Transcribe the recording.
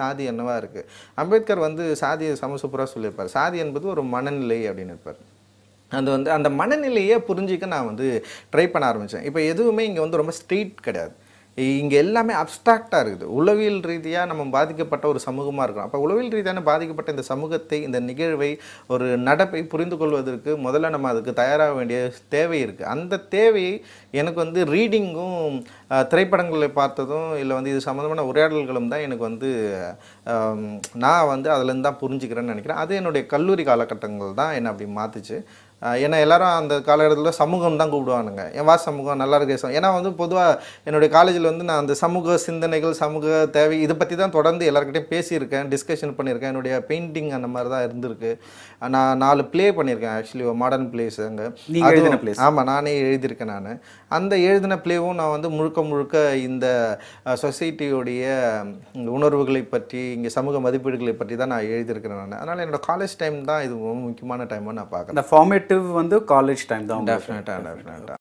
சாதி என்னவாக இருக்குது அம்பேத்கர் வந்து சாதியை சமசூப்பராக சொல்லியிருப்பார் சாதி என்பது ஒரு மனநிலை அப்படின்னு இருப்பார் அந்த வந்து அந்த மனநிலையை புரிஞ்சிக்க நான் வந்து ட்ரை பண்ண ஆரம்பித்தேன் இப்போ எதுவுமே இங்கே வந்து ரொம்ப ஸ்ட்ரீட் கிடையாது இங்கே எல்லாமே அப்டிராக்டாக இருக்குது உளவியல் ரீதியாக நம்ம பாதிக்கப்பட்ட ஒரு சமூகமாக இருக்கிறோம் அப்போ உளவியல் ரீதியான பாதிக்கப்பட்ட இந்த சமூகத்தை இந்த நிகழ்வை ஒரு நடப்பை புரிந்து கொள்வதற்கு முதல்ல நம்ம அதுக்கு தயாராக வேண்டிய தேவை இருக்குது அந்த தேவையை எனக்கு வந்து ரீடிங்கும் திரைப்படங்களை பார்த்ததும் இல்லை வந்து இது சம்மந்தமான உரையாடல்களும் தான் எனக்கு வந்து நான் வந்து அதுலேருந்து தான் புரிஞ்சுக்கிறேன்னு நினைக்கிறேன் அது என்னுடைய கல்லூரி காலகட்டங்கள் தான் என்னை அப்படி மாற்றுச்சு ஏன்னா எல்லாரும் அந்த காலகட்டத்தில் சமூகம் தான் கூப்பிடுவானுங்க என் வா சமூகம் நல்லா இருக்க ஏன்னா வந்து பொதுவாக என்னுடைய காலேஜில் வந்து நான் அந்த சமூக சிந்தனைகள் சமூக தேவை இதை பற்றி தான் தொடர்ந்து எல்லாருக்கிட்டையும் பேசியிருக்கேன் டிஸ்கஷன் பண்ணியிருக்கேன் என்னுடைய பெயிண்டிங் அந்த மாதிரி தான் இருந்திருக்கு நான் நாலு ப்ளே பண்ணியிருக்கேன் ஆக்சுவலி மாடர்ன் பிளேஸ் அங்கே எழுதின பிளேஸ் ஆமாம் நானே எழுதியிருக்கேன் நான் அந்த எழுதின பிளேவும் நான் வந்து முழுக்க முழுக்க இந்த சொசைட்டியுடைய உணர்வுகளை பற்றி இங்கே சமூக மதிப்பீடுகளை பற்றி தான் நான் எழுதியிருக்கிறேன் நான் அதனால் என்னோடய காலேஜ் டைம் தான் இது ரொம்ப முக்கியமான டைமாக நான் பார்க்குறேன் இந்த ஃபார்மேட் ப்ரிவென்டிவ் வந்து காலேஜ் டைம் தான் டெஃபினட்டாக டெஃபினட்டாக